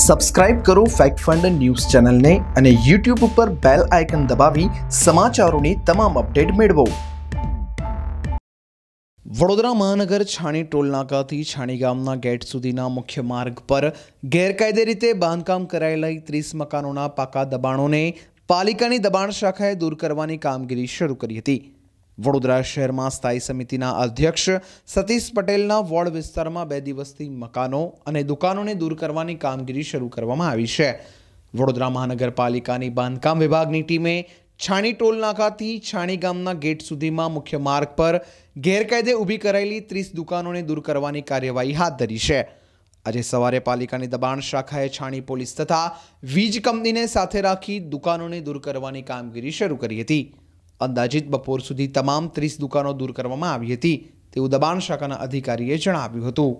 subscribe કરો fact fund news ચેનલને અને યુટ્યુબ ઉપર બેલ આઇકન દબાવી સમાચારોની તમામ અપડેટ મેળવો વડોદરા મહાનગર છાણી ટોલનાકાથી છાણી ગામના ગેટ સુધીના મુખ્ય માર્ગ પર ગેરકાયદે રીતે બાંધકામ કરાયેલા ત્રીસ મકાનોના પાકા દબાણોને પાલિકાની દબાણ શાખાએ દૂર કરવાની કામગીરી શરૂ કરી હતી વડોદરા શહેરમાં સ્થાયી સમિતિના અધ્યક્ષ સતીશ પટેલના વોર્ડ વિસ્તારમાં બે દિવસથી મકાનો અને દુકાનોને દૂર કરવાની કામગીરી શરૂ કરવામાં આવી છે વડોદરા મહાનગરપાલિકાની બાંધકામ વિભાગની ટીમે છાણી ટોલ નાકાથી છાણી ગામના ગેટ સુધીમાં મુખ્ય માર્ગ પર ગેરકાયદે ઊભી કરાયેલી ત્રીસ દુકાનોને દૂર કરવાની કાર્યવાહી હાથ ધરી છે આજે સવારે પાલિકાની દબાણ શાખાએ છાણી પોલીસ તથા વીજ કંપનીને સાથે રાખી દુકાનોને દૂર કરવાની કામગીરી શરૂ કરી હતી અંદાજિત બપોર સુધી તમામ ત્રીસ દુકાનો દૂર કરવામાં આવી હતી તેવું દબાણ શાખાના અધિકારીએ જણાવ્યું હતું